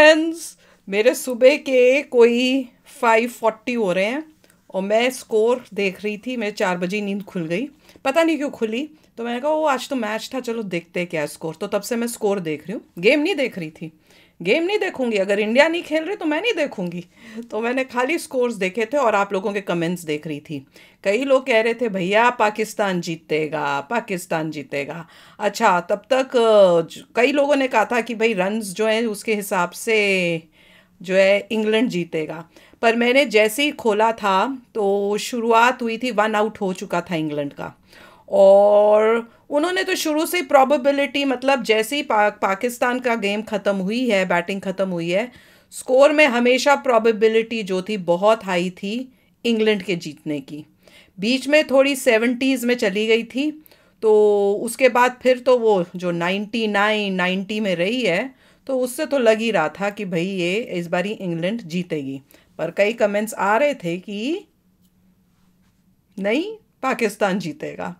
Friends मेरे सुबह के कोई फाइव फोर्टी हो रहे हैं और मैं स्कोर देख रही थी मेरे चार बजे नींद खुल गई पता नहीं क्यों खुली तो मैंने कहा वो आज तो मैच था चलो देखते क्या स्कोर तो तब से मैं स्कोर देख रही हूँ गेम नहीं देख रही थी गेम नहीं देखूंगी अगर इंडिया नहीं खेल रहे तो मैं नहीं देखूंगी तो मैंने खाली स्कोर्स देखे थे और आप लोगों के कमेंट्स देख रही थी कई लोग कह रहे थे भैया पाकिस्तान जीतेगा पाकिस्तान जीतेगा अच्छा तब तक कई लोगों ने कहा था कि भाई रन्स जो है उसके हिसाब से जो है इंग्लैंड जीतेगा पर मैंने जैसे ही खोला था तो शुरुआत हुई थी वन आउट हो चुका था इंग्लैंड का और उन्होंने तो शुरू से प्रॉबिलिटी मतलब जैसे ही पा, पाकिस्तान का गेम ख़त्म हुई है बैटिंग ख़त्म हुई है स्कोर में हमेशा प्रॉबिलिटी जो थी बहुत हाई थी इंग्लैंड के जीतने की बीच में थोड़ी सेवेंटीज़ में चली गई थी तो उसके बाद फिर तो वो जो नाइन्टी नाइन नाइन्टी में रही है तो उससे तो लग ही रहा था कि भाई ये इस बारी इंग्लैंड जीतेगी पर कई कमेंट्स आ रहे थे कि नहीं पाकिस्तान जीतेगा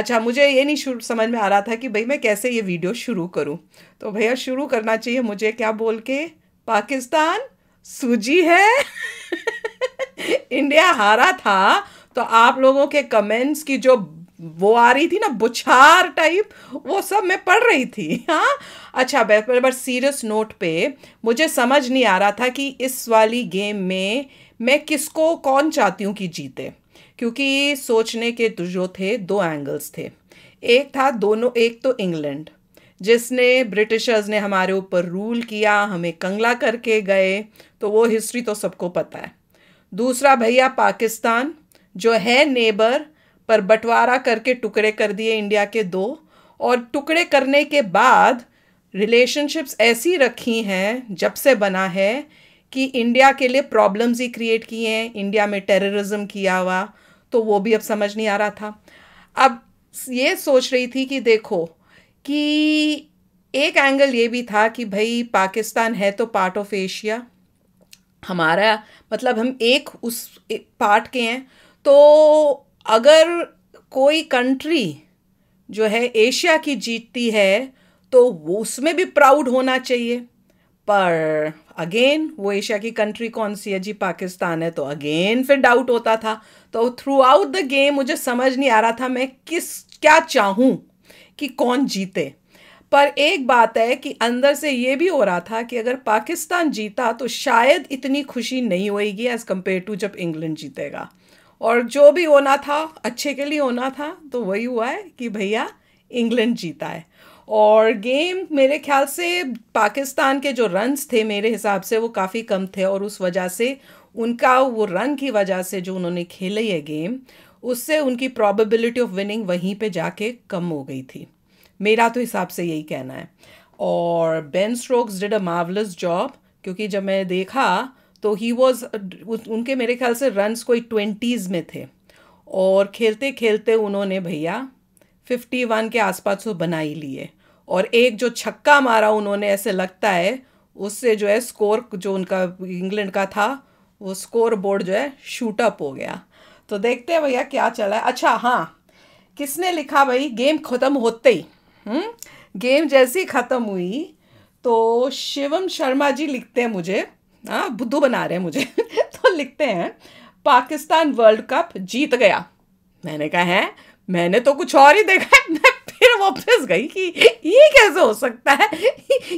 अच्छा मुझे ये नहीं शुरू समझ में आ रहा था कि भाई मैं कैसे ये वीडियो शुरू करूँ तो भैया शुरू करना चाहिए मुझे क्या बोल के पाकिस्तान सूजी है इंडिया हारा था तो आप लोगों के कमेंट्स की जो वो आ रही थी ना बुछार टाइप वो सब मैं पढ़ रही थी हाँ अच्छा बट सीरियस नोट पे मुझे समझ नहीं आ रहा था कि इस वाली गेम में मैं किसको कौन चाहती हूँ कि जीते क्योंकि सोचने के जो थे दो एंगल्स थे एक था दोनों एक तो इंग्लैंड जिसने ब्रिटिशर्स ने हमारे ऊपर रूल किया हमें कंगला करके गए तो वो हिस्ट्री तो सबको पता है दूसरा भैया पाकिस्तान जो है नेबर पर बंटवारा करके टुकड़े कर दिए इंडिया के दो और टुकड़े करने के बाद रिलेशनशिप्स ऐसी रखी हैं जब से बना है कि इंडिया के लिए प्रॉब्लम्स ही क्रिएट किए हैं इंडिया में टेररिज्म किया हुआ तो वो भी अब समझ नहीं आ रहा था अब ये सोच रही थी कि देखो कि एक एंगल ये भी था कि भाई पाकिस्तान है तो पार्ट ऑफ एशिया हमारा मतलब हम एक उस पार्ट के हैं तो अगर कोई कंट्री जो है एशिया की जीतती है तो वो उसमें भी प्राउड होना चाहिए पर अगेन वो एशिया की कंट्री कौन सी है जी पाकिस्तान है तो अगेन फिर डाउट होता था तो थ्रू आउट द गेम मुझे समझ नहीं आ रहा था मैं किस क्या चाहूँ कि कौन जीते पर एक बात है कि अंदर से ये भी हो रहा था कि अगर पाकिस्तान जीता तो शायद इतनी खुशी नहीं होएगी एज़ कम्पेयर टू जब इंग्लैंड जीतेगा और जो भी होना था अच्छे के लिए होना था तो वही हुआ है कि भैया इंग्लैंड जीता है और गेम मेरे ख्याल से पाकिस्तान के जो रन्स थे मेरे हिसाब से वो काफ़ी कम थे और उस वजह से उनका वो रन की वजह से जो उन्होंने खेली है गेम उससे उनकी प्रॉबिलिटी ऑफ विनिंग वहीं पे जाके कम हो गई थी मेरा तो हिसाब से यही कहना है और Ben Stokes did a marvellous job क्योंकि जब मैं देखा तो ही वॉज उनके मेरे ख्याल से रन्स कोई ट्वेंटीज़ में थे और खेलते खेलते उन्होंने भैया फिफ्टी वन के आसपास वो बना ही लिए और एक जो छक्का मारा उन्होंने ऐसे लगता है उससे जो है स्कोर जो उनका इंग्लैंड का था वो स्कोर बोर्ड जो है शूट अप हो गया तो देखते हैं भैया क्या चला है अच्छा हाँ किसने लिखा भाई गेम ख़त्म होते ही हुँ? हम्म, गेम जैसी ख़त्म हुई तो शिवम शर्मा जी लिखते हैं मुझे हाँ बुद्धू बना रहे हैं मुझे तो लिखते हैं पाकिस्तान वर्ल्ड कप जीत गया मैंने कहा है मैंने तो कुछ और ही देखा है मैं फंस गई कि ये कैसे हो सकता है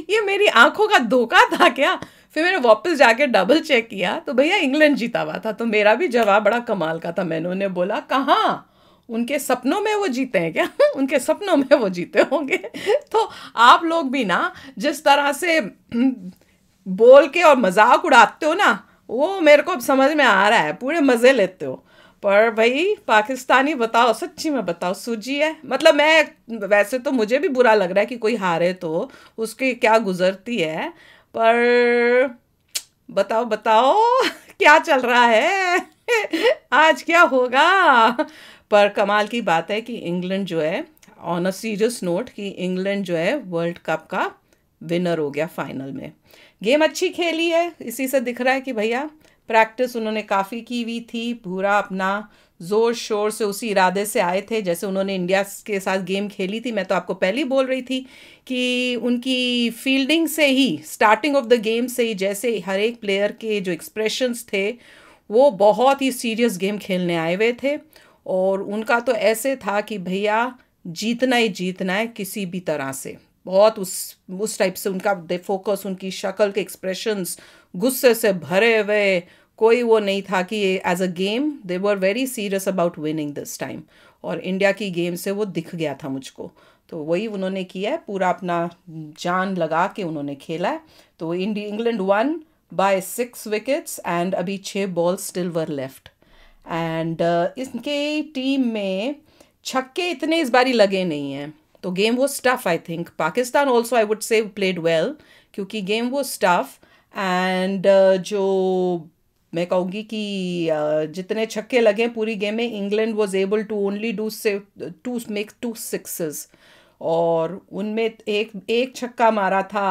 ये मेरी आंखों का धोखा था क्या फिर मैंने वापस जाके डबल चेक किया तो भैया इंग्लैंड जीता हुआ था तो मेरा भी जवाब बड़ा कमाल का था मैंने उन्हें बोला कहाँ उनके सपनों में वो जीते हैं क्या उनके सपनों में वो जीते होंगे तो आप लोग भी ना जिस तरह से बोल के और मजाक उड़ाते हो ना वो मेरे को अब समझ में आ रहा है पूरे मज़े लेते हो पर भाई पाकिस्तानी बताओ सच्ची में बताओ सूजी है मतलब मैं वैसे तो मुझे भी बुरा लग रहा है कि कोई हारे तो उसकी क्या गुजरती है पर बताओ बताओ क्या चल रहा है आज क्या होगा पर कमाल की बात है कि इंग्लैंड जो है ऑन अ सीरियस नोट कि इंग्लैंड जो है वर्ल्ड कप का विनर हो गया फाइनल में गेम अच्छी खेली है इसी से दिख रहा है कि भैया प्रैक्टिस उन्होंने काफ़ी की हुई थी पूरा अपना ज़ोर शोर से उसी इरादे से आए थे जैसे उन्होंने इंडिया के साथ गेम खेली थी मैं तो आपको पहले ही बोल रही थी कि उनकी फील्डिंग से ही स्टार्टिंग ऑफ द गेम से ही जैसे हर एक प्लेयर के जो एक्सप्रेशंस थे वो बहुत ही सीरियस गेम खेलने आए हुए थे और उनका तो ऐसे था कि भैया जीतना ही जीतना है किसी भी तरह से बहुत उस उस टाइप से उनका फोकस उनकी शक्ल के एक्सप्रेशंस गुस्से से भरे हुए कोई वो नहीं था कि as a game they were very serious about winning this time और इंडिया की गेम से वो दिख गया था मुझको तो वही उन्होंने किया है पूरा अपना जान लगा के उन्होंने खेला है तो India England one by six wickets and अभी छः ball still were left and इनके टीम में छक्के इतने इस बारी लगे नहीं हैं तो गेम वो stuff I think Pakistan also I would say played well क्योंकि गेम वो स्टफ एंड जो मैं कहूँगी कि जितने छक्के लगे पूरी गेम में England was able to only do say to make two sixes और उनमें एक एक छक्का मारा था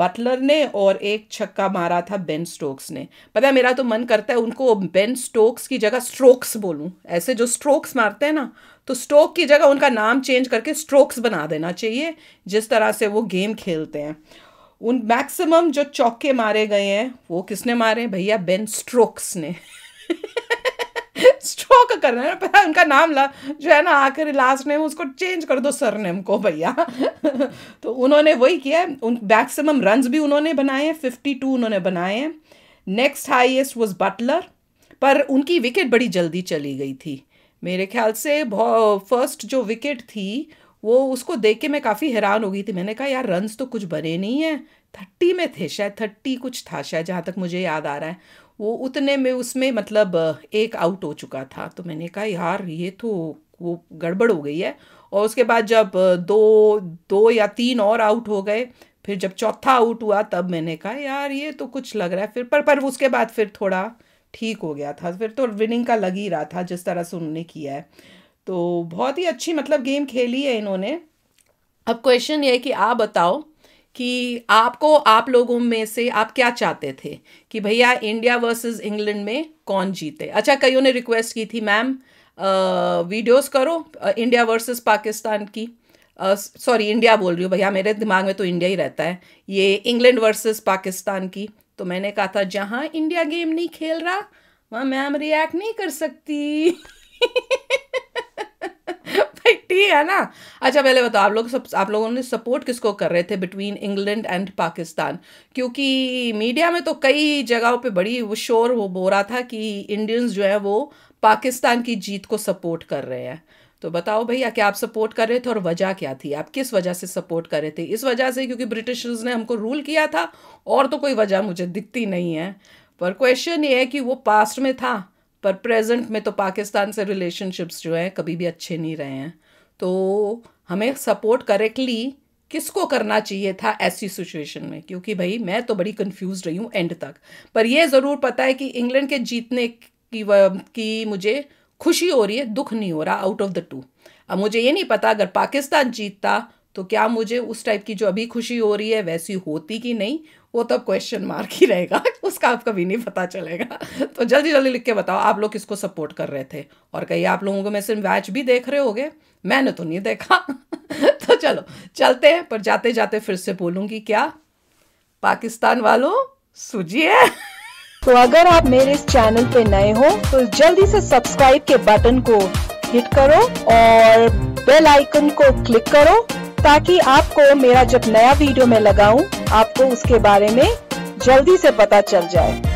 बटलर ने और एक छक्का मारा था बेन स्टोक्स ने पता है मेरा तो मन करता है उनको बेन स्टोक्स की जगह स्ट्रोक्स बोलूं ऐसे जो स्ट्रोक्स मारते हैं ना तो स्टोक की जगह उनका नाम चेंज करके स्ट्रोक्स बना देना चाहिए जिस तरह से वो गेम खेलते हैं उन मैक्सिमम जो चौके मारे गए हैं वो किसने मारे हैं भैया बेन स्ट्रोक्स ने स्ट्रोक कर रहे हैं पता उनका नाम ला जो है ना आखिर लास्ट नेम उसको चेंज कर दो सर नेम को भैया तो उन्होंने वही किया उन मैक्सिमम रन्स भी उन्होंने बनाए हैं फिफ्टी टू उन्होंने बनाए हैं नेक्स्ट हाईएस्ट वॉज बटलर पर उनकी विकेट बड़ी जल्दी चली गई थी मेरे ख्याल से फर्स्ट जो विकेट थी वो उसको देख के मैं काफ़ी हैरान हो गई थी मैंने कहा यार रन्स तो कुछ बने नहीं हैं थर्टी में थे शायद थर्टी कुछ था शायद जहाँ तक मुझे याद आ रहा है वो उतने में उसमें मतलब एक आउट हो चुका था तो मैंने कहा यार ये तो वो गड़बड़ हो गई है और उसके बाद जब दो दो या तीन और आउट हो गए फिर जब चौथा आउट हुआ तब मैंने कहा यार ये तो कुछ लग रहा है फिर पर पर उसके बाद फिर थोड़ा ठीक हो गया था फिर तो विनिंग का लग ही रहा था जिस तरह से उन्होंने किया है तो बहुत ही अच्छी मतलब गेम खेली है इन्होंने अब क्वेश्चन ये है कि आप बताओ कि आपको आप लोगों में से आप क्या चाहते थे कि भैया इंडिया वर्सेस इंग्लैंड में कौन जीते अच्छा कईयों ने रिक्वेस्ट की थी मैम वीडियोस करो इंडिया वर्सेस पाकिस्तान की सॉरी इंडिया बोल रही हूँ भैया मेरे दिमाग में तो इंडिया ही रहता है ये इंग्लैंड वर्सेस पाकिस्तान की तो मैंने कहा था जहाँ इंडिया गेम नहीं खेल रहा वहाँ मैम रिएक्ट नहीं कर सकती है ना अच्छा पहले बताओ आप लोग सब आप लोगों ने सपोर्ट किसको कर रहे थे बिटवीन इंग्लैंड एंड पाकिस्तान क्योंकि मीडिया में तो कई जगहों पे बड़ी वो शोर वो बो रहा था कि इंडियंस जो है वो पाकिस्तान की जीत को सपोर्ट कर रहे हैं तो बताओ भैया क्या आप सपोर्ट कर रहे थे और वजह क्या थी आप किस वजह से सपोर्ट कर रहे थे इस वजह से क्योंकि ब्रिटिशर्स ने हमको रूल किया था और तो कोई वजह मुझे दिखती नहीं है पर क्वेश्चन ये है कि वो पास्ट में था पर प्रेजेंट में तो पाकिस्तान से रिलेशनशिप्स जो है कभी भी अच्छे नहीं रहे हैं तो हमें सपोर्ट करेक्टली किसको करना चाहिए था ऐसी सिचुएशन में क्योंकि भाई मैं तो बड़ी कंफ्यूज रही हूँ एंड तक पर यह ज़रूर पता है कि इंग्लैंड के जीतने की की मुझे खुशी हो रही है दुख नहीं हो रहा आउट ऑफ द टू अब मुझे ये नहीं पता अगर पाकिस्तान जीतता तो क्या मुझे उस टाइप की जो अभी खुशी हो रही है वैसी होती कि नहीं वो तब क्वेश्चन मार्क ही रहेगा उसका आप कभी नहीं पता चलेगा तो जल्दी जल्दी लिख के बताओ आप लोग किसको सपोर्ट कर रहे थे और कहीं आप लोगों को मैं सिर्फ मैच भी देख रहे होगे मैंने तो नहीं देखा तो चलो चलते हैं पर जाते जाते फिर से बोलूंगी क्या पाकिस्तान वालों है तो अगर आप मेरे इस चैनल पे नए हो तो जल्दी से सब्सक्राइब के बटन को हिट करो और बेल आइकन को क्लिक करो ताकि आपको मेरा जब नया वीडियो में लगाऊं आपको उसके बारे में जल्दी से पता चल जाए